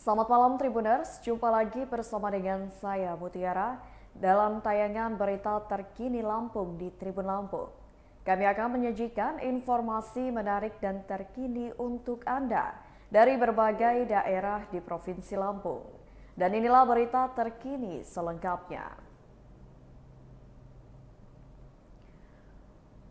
Selamat malam Tribuners, jumpa lagi bersama dengan saya Mutiara dalam tayangan berita terkini Lampung di Tribun Lampung. Kami akan menyajikan informasi menarik dan terkini untuk Anda dari berbagai daerah di Provinsi Lampung. Dan inilah berita terkini selengkapnya.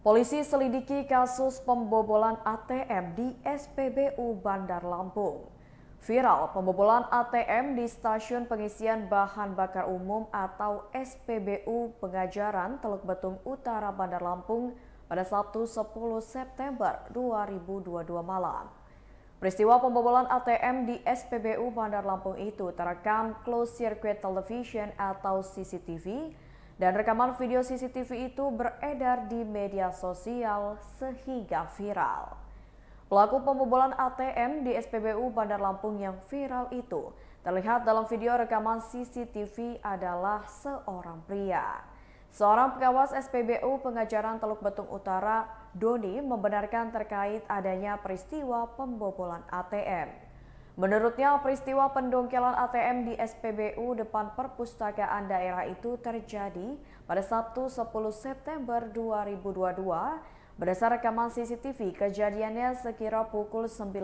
Polisi selidiki kasus pembobolan ATM di SPBU Bandar Lampung. Viral pembobolan ATM di Stasiun Pengisian Bahan Bakar Umum atau SPBU Pengajaran Teluk Betung Utara Bandar Lampung pada Sabtu 10 September 2022 malam. Peristiwa pembobolan ATM di SPBU Bandar Lampung itu terekam close circuit television atau CCTV dan rekaman video CCTV itu beredar di media sosial sehingga viral. Pelaku pembobolan ATM di SPBU Bandar Lampung yang viral itu terlihat dalam video rekaman CCTV adalah seorang pria. Seorang pengawas SPBU pengajaran Teluk Betung Utara, Doni, membenarkan terkait adanya peristiwa pembobolan ATM. Menurutnya, peristiwa pendongkelan ATM di SPBU depan perpustakaan daerah itu terjadi pada Sabtu 10 September 2022 Berdasar rekaman CCTV, kejadiannya sekira pukul 19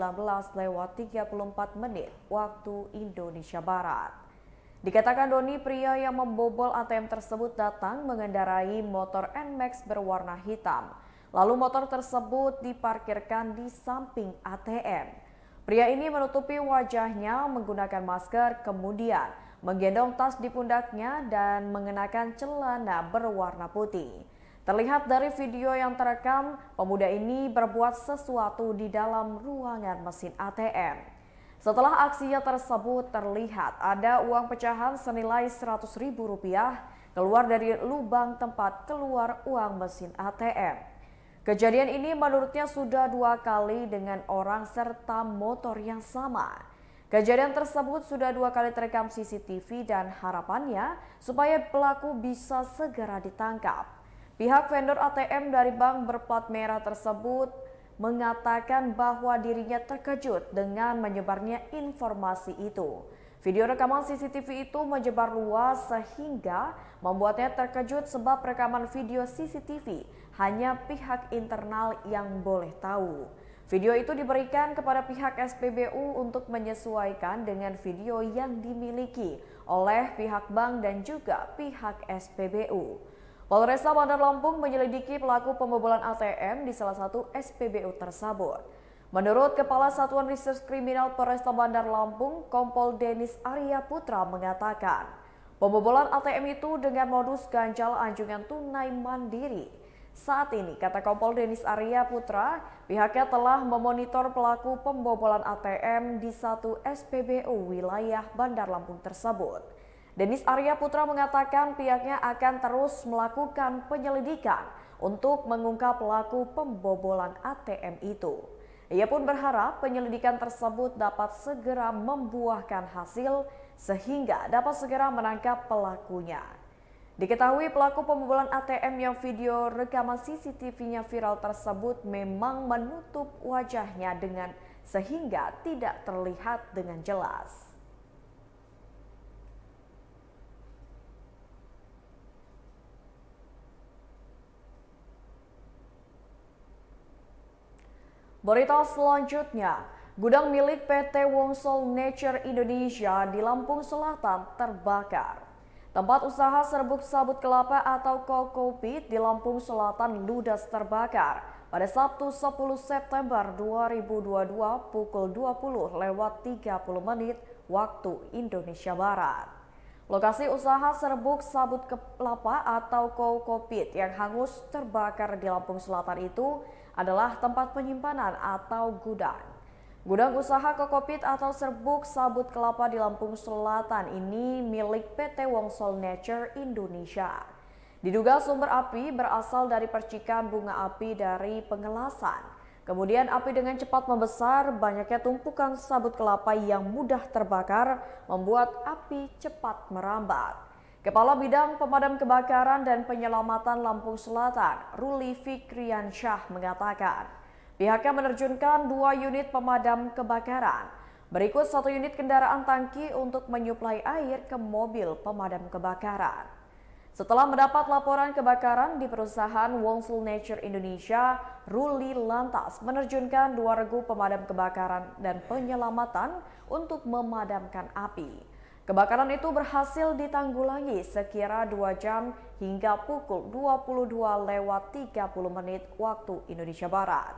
lewat 34 menit waktu Indonesia Barat. Dikatakan Doni, pria yang membobol ATM tersebut datang mengendarai motor NMAX berwarna hitam. Lalu motor tersebut diparkirkan di samping ATM. Pria ini menutupi wajahnya menggunakan masker, kemudian menggendong tas di pundaknya dan mengenakan celana berwarna putih. Terlihat dari video yang terekam, pemuda ini berbuat sesuatu di dalam ruangan mesin ATM. Setelah aksinya tersebut terlihat ada uang pecahan senilai Rp100.000 keluar dari lubang tempat keluar uang mesin ATM. Kejadian ini menurutnya sudah dua kali dengan orang serta motor yang sama. Kejadian tersebut sudah dua kali terekam CCTV dan harapannya supaya pelaku bisa segera ditangkap. Pihak vendor ATM dari bank berplat merah tersebut mengatakan bahwa dirinya terkejut dengan menyebarnya informasi itu. Video rekaman CCTV itu menyebar luas sehingga membuatnya terkejut sebab rekaman video CCTV hanya pihak internal yang boleh tahu. Video itu diberikan kepada pihak SPBU untuk menyesuaikan dengan video yang dimiliki oleh pihak bank dan juga pihak SPBU. Polresta Bandar Lampung menyelidiki pelaku pembobolan ATM di salah satu SPBU tersebut. Menurut Kepala Satuan Reserse Kriminal Polresta Bandar Lampung, Kompol Denis Arya Putra mengatakan, pembobolan ATM itu dengan modus ganjal anjungan tunai mandiri. Saat ini, kata Kompol Denis Arya Putra, pihaknya telah memonitor pelaku pembobolan ATM di satu SPBU wilayah Bandar Lampung tersebut. Denis Arya Putra mengatakan pihaknya akan terus melakukan penyelidikan untuk mengungkap pelaku pembobolan ATM itu. Ia pun berharap penyelidikan tersebut dapat segera membuahkan hasil sehingga dapat segera menangkap pelakunya. Diketahui pelaku pembobolan ATM yang video rekaman CCTV-nya viral tersebut memang menutup wajahnya dengan sehingga tidak terlihat dengan jelas. Berita selanjutnya, gudang milik PT Wongsol Nature Indonesia di Lampung Selatan terbakar. Tempat usaha serbuk sabut kelapa atau kokopit di Lampung Selatan ludes terbakar pada Sabtu 10 September 2022 pukul 20 lewat 30 menit waktu Indonesia Barat. Lokasi usaha serbuk sabut kelapa atau kokopit yang hangus terbakar di Lampung Selatan itu adalah tempat penyimpanan atau gudang. Gudang usaha kokopit atau serbuk sabut kelapa di Lampung Selatan ini milik PT Wongsol Nature Indonesia. Diduga sumber api berasal dari percikan bunga api dari pengelasan. Kemudian api dengan cepat membesar, banyaknya tumpukan sabut kelapa yang mudah terbakar membuat api cepat merambat. Kepala Bidang Pemadam Kebakaran dan Penyelamatan Lampung Selatan, Ruli Fikriansyah mengatakan, pihaknya menerjunkan dua unit pemadam kebakaran. Berikut satu unit kendaraan tangki untuk menyuplai air ke mobil pemadam kebakaran. Setelah mendapat laporan kebakaran di perusahaan Wongsul Nature Indonesia, Ruli lantas menerjunkan dua regu pemadam kebakaran dan penyelamatan untuk memadamkan api. Kebakaran itu berhasil ditanggulangi sekira dua jam hingga pukul 22 lewat 30 menit waktu Indonesia Barat.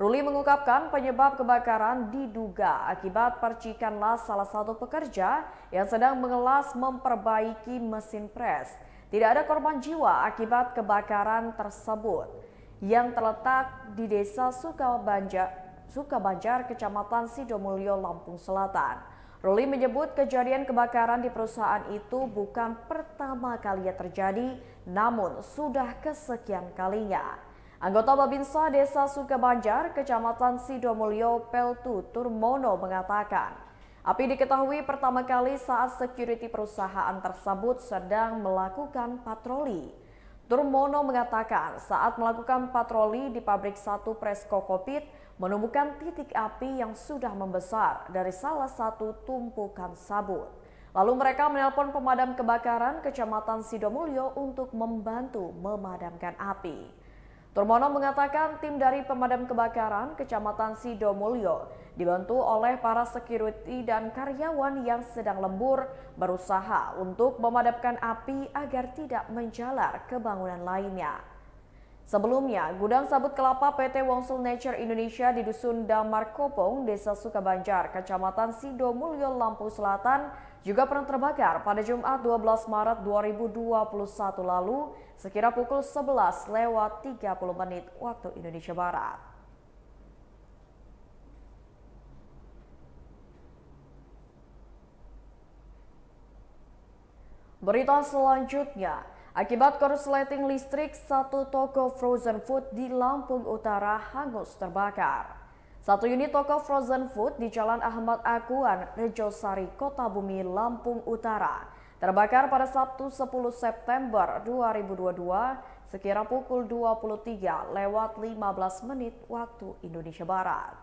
Ruli mengungkapkan penyebab kebakaran diduga akibat percikan las salah satu pekerja yang sedang mengelas memperbaiki mesin pres tidak ada korban jiwa akibat kebakaran tersebut yang terletak di Desa Sukabanjar, Sukabanjar Kecamatan Sidomulyo, Lampung Selatan. Ruli menyebut kejadian kebakaran di perusahaan itu bukan pertama kali terjadi, namun sudah kesekian kalinya. Anggota Babinsa Desa Sukabanjar, Kecamatan Sidomulyo, Peltu Turmono mengatakan, Api diketahui pertama kali saat security perusahaan tersebut sedang melakukan patroli. Turmono mengatakan saat melakukan patroli di pabrik satu Presko Kopit menemukan titik api yang sudah membesar dari salah satu tumpukan sabut. Lalu mereka menelpon pemadam kebakaran kecamatan Sidomulyo untuk membantu memadamkan api. Turmono mengatakan tim dari pemadam kebakaran Kecamatan Sidomulyo dibantu oleh para security dan karyawan yang sedang lembur berusaha untuk memadamkan api agar tidak menjalar ke bangunan lainnya. Sebelumnya, gudang sabut kelapa PT Wongsul Nature Indonesia di Dusun Damar Kopong, Desa Sukabanjar, Kecamatan Sidomulyo, Lampung Selatan juga pernah terbakar pada Jumat 12 Maret 2021 lalu sekira pukul 11 lewat 30 menit waktu Indonesia Barat. Berita selanjutnya, Akibat korsleting listrik, satu toko frozen food di Lampung Utara hangus terbakar. Satu unit toko frozen food di Jalan Ahmad Akuan, Rejosari, Kota Bumi, Lampung Utara. Terbakar pada Sabtu 10 September 2022 sekira pukul 23 lewat 15 menit waktu Indonesia Barat.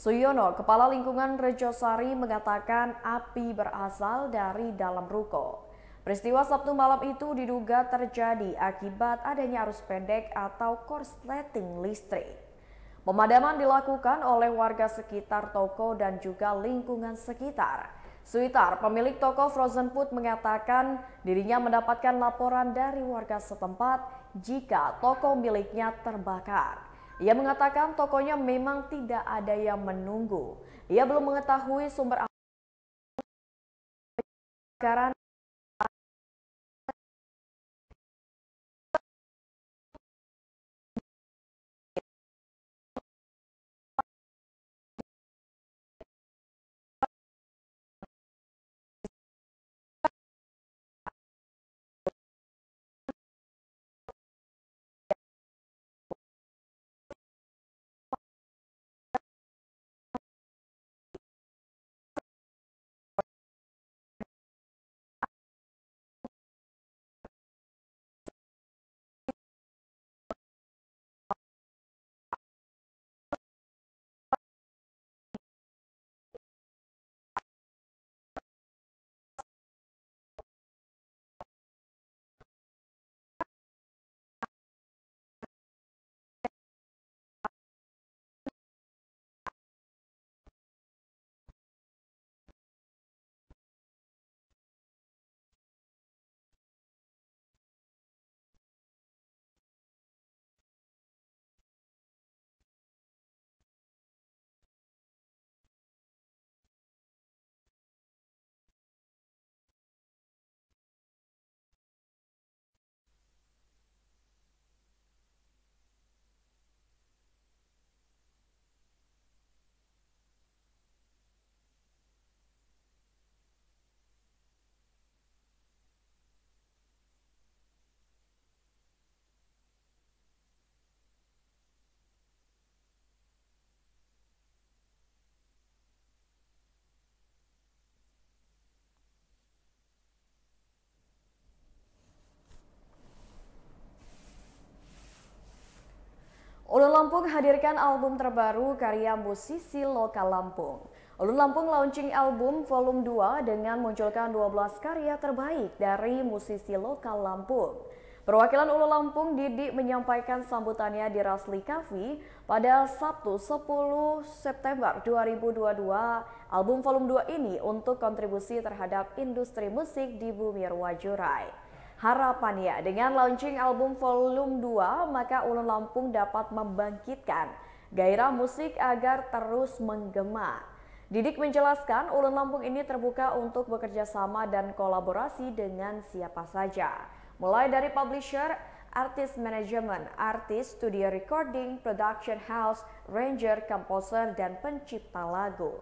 Suyono, Kepala Lingkungan Rejosari mengatakan api berasal dari dalam ruko. Peristiwa Sabtu malam itu diduga terjadi akibat adanya arus pendek atau korsleting listrik. Pemadaman dilakukan oleh warga sekitar toko dan juga lingkungan sekitar. Suitar, pemilik toko frozen food mengatakan dirinya mendapatkan laporan dari warga setempat jika toko miliknya terbakar. Ia mengatakan tokonya memang tidak ada yang menunggu. Ia belum mengetahui sumber kebakaran Ulun Lampung hadirkan album terbaru karya musisi lokal Lampung. Ulun Lampung launching album volume 2 dengan munculkan 12 karya terbaik dari musisi lokal Lampung. Perwakilan Ulu Lampung Didi menyampaikan sambutannya di Rasli Kafi pada Sabtu 10 September 2022. Album volume 2 ini untuk kontribusi terhadap industri musik di Bumi Ruwajurai. Harapan ya dengan launching album volume 2 maka Ulun Lampung dapat membangkitkan gairah musik agar terus menggema. Didik menjelaskan Ulun Lampung ini terbuka untuk bekerja sama dan kolaborasi dengan siapa saja. Mulai dari publisher, artis manajemen, artis studio recording, production house, ranger, komposer, dan pencipta lagu.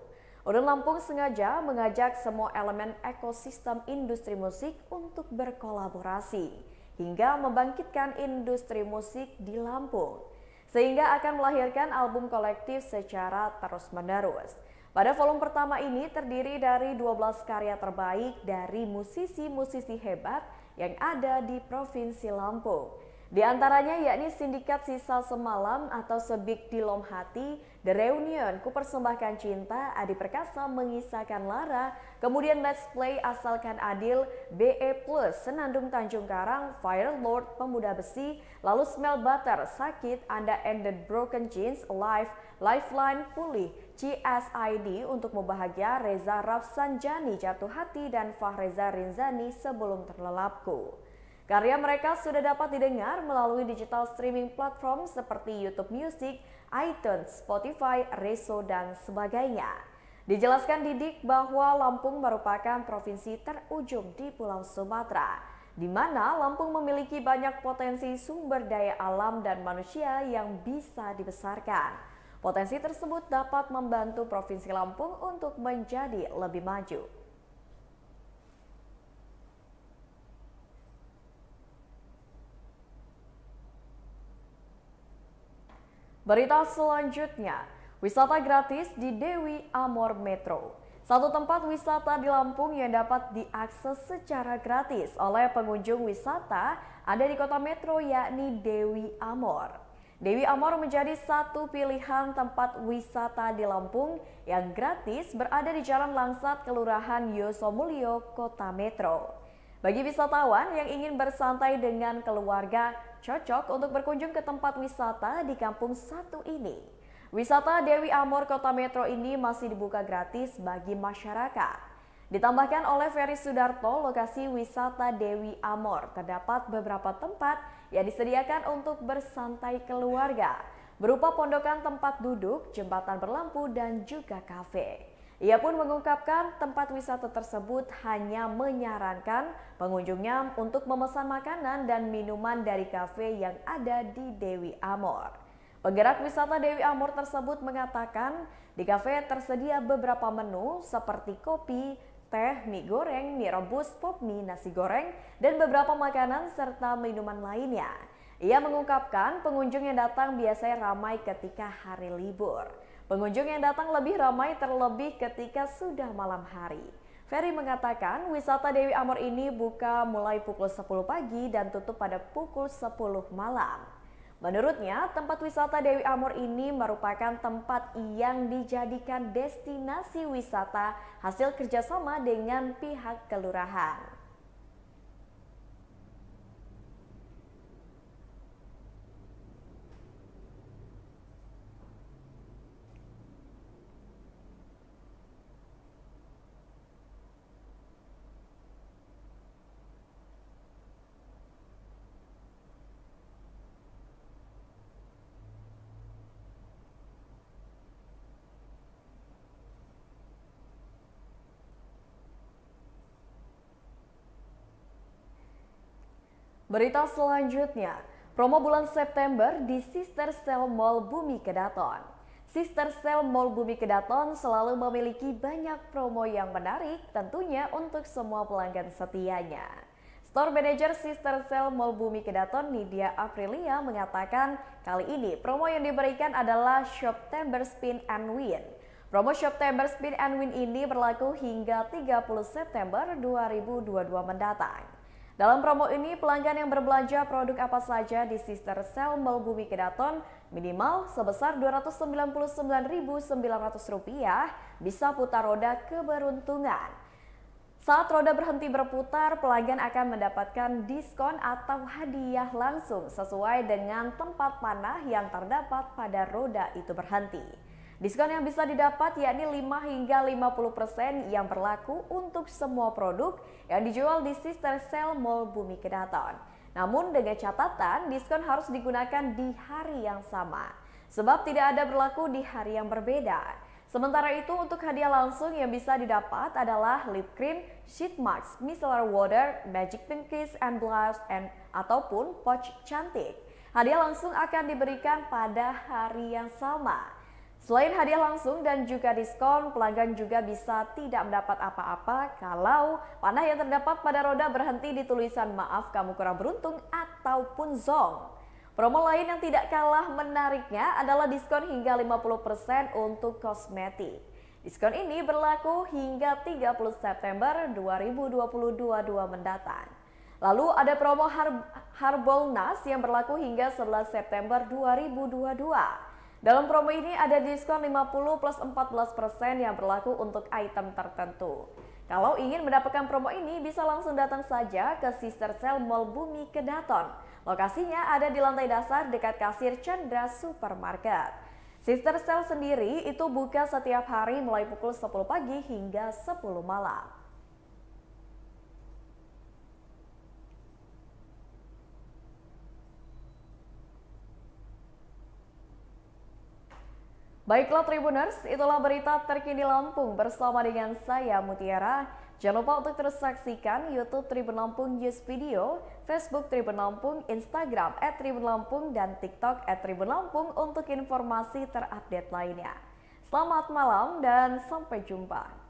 Orang Lampung sengaja mengajak semua elemen ekosistem industri musik untuk berkolaborasi hingga membangkitkan industri musik di Lampung sehingga akan melahirkan album kolektif secara terus-menerus. Pada volume pertama ini terdiri dari 12 karya terbaik dari musisi-musisi hebat yang ada di Provinsi Lampung. Di antaranya yakni Sindikat Sisa Semalam atau Sebik di Lom Hati, The Reunion, Kupersembahkan Cinta, Adi Perkasa mengisahkan Lara, kemudian Let's Play Asalkan Adil, BE Plus, Senandung Tanjung Karang, Fire Lord, Pemuda Besi, lalu Smell Butter, Sakit, Anda Ended Broken Jeans, Life, Lifeline, Pulih, CSID untuk membahagia Reza Rafsanjani jatuh hati dan Fahreza Rinzani sebelum terlelapku. Karya mereka sudah dapat didengar melalui digital streaming platform seperti YouTube Music, iTunes, Spotify, Reso, dan sebagainya. Dijelaskan Didik bahwa Lampung merupakan provinsi terujung di Pulau Sumatera, di mana Lampung memiliki banyak potensi sumber daya alam dan manusia yang bisa dibesarkan. Potensi tersebut dapat membantu Provinsi Lampung untuk menjadi lebih maju. Berita selanjutnya, wisata gratis di Dewi Amor Metro. Satu tempat wisata di Lampung yang dapat diakses secara gratis oleh pengunjung wisata ada di kota Metro yakni Dewi Amor. Dewi Amor menjadi satu pilihan tempat wisata di Lampung yang gratis berada di Jalan Langsat, Kelurahan Yosomulyo, Kota Metro. Bagi wisatawan yang ingin bersantai dengan keluarga, cocok untuk berkunjung ke tempat wisata di kampung satu ini. Wisata Dewi Amor Kota Metro ini masih dibuka gratis bagi masyarakat. Ditambahkan oleh Ferry Sudarto, lokasi wisata Dewi Amor terdapat beberapa tempat yang disediakan untuk bersantai keluarga, berupa pondokan tempat duduk, jembatan berlampu, dan juga kafe. Ia pun mengungkapkan tempat wisata tersebut hanya menyarankan pengunjungnya untuk memesan makanan dan minuman dari kafe yang ada di Dewi Amor. Penggerak wisata Dewi Amor tersebut mengatakan di kafe tersedia beberapa menu seperti kopi, teh, mie goreng, mie rebus, pop mie, nasi goreng, dan beberapa makanan serta minuman lainnya. Ia mengungkapkan pengunjung yang datang biasanya ramai ketika hari libur. Pengunjung yang datang lebih ramai terlebih ketika sudah malam hari. Ferry mengatakan wisata Dewi Amor ini buka mulai pukul 10 pagi dan tutup pada pukul 10 malam. Menurutnya, tempat wisata Dewi Amor ini merupakan tempat yang dijadikan destinasi wisata hasil kerjasama dengan pihak kelurahan. Berita selanjutnya, promo bulan September di Sister Cell Mall Bumi Kedaton. Sister Cell Mall Bumi Kedaton selalu memiliki banyak promo yang menarik tentunya untuk semua pelanggan setianya. Store Manager Sister Cell Mall Bumi Kedaton Nidia Aprilia mengatakan kali ini promo yang diberikan adalah Shop Tember Spin and Win. Promo Shop Tember Spin and Win ini berlaku hingga 30 September 2022 mendatang. Dalam promo ini, pelanggan yang berbelanja produk apa saja di Sister Cell Mall Bumi Kedaton minimal sebesar Rp299.900 bisa putar roda keberuntungan. Saat roda berhenti berputar, pelanggan akan mendapatkan diskon atau hadiah langsung sesuai dengan tempat panah yang terdapat pada roda itu berhenti. Diskon yang bisa didapat yakni 5 hingga 50% yang berlaku untuk semua produk yang dijual di sister cell Mall Bumi Kedaton. Namun dengan catatan diskon harus digunakan di hari yang sama sebab tidak ada berlaku di hari yang berbeda. Sementara itu untuk hadiah langsung yang bisa didapat adalah lip cream, sheet mask, micellar water, magic pink kiss and blush and ataupun pouch cantik. Hadiah langsung akan diberikan pada hari yang sama. Selain hadiah langsung dan juga diskon, pelanggan juga bisa tidak mendapat apa-apa kalau panah yang terdapat pada roda berhenti di tulisan maaf kamu kurang beruntung ataupun zong. Promo lain yang tidak kalah menariknya adalah diskon hingga 50% untuk kosmetik. Diskon ini berlaku hingga 30 September 2022 mendatang. Lalu ada promo Har Harbolnas yang berlaku hingga 11 September 2022. Dalam promo ini ada diskon 50 plus 14% yang berlaku untuk item tertentu. Kalau ingin mendapatkan promo ini bisa langsung datang saja ke Sister Cell Mall Bumi Kedaton. Lokasinya ada di lantai dasar dekat kasir Chandra Supermarket. Sister Cell sendiri itu buka setiap hari mulai pukul 10 pagi hingga 10 malam. Baiklah Tribuners, itulah berita terkini Lampung bersama dengan saya Mutiara. Jangan lupa untuk terus saksikan YouTube Tribun Lampung News Video, Facebook Tribun Lampung, Instagram at Tribun Lampung, dan TikTok at Tribun Lampung untuk informasi terupdate lainnya. Selamat malam dan sampai jumpa.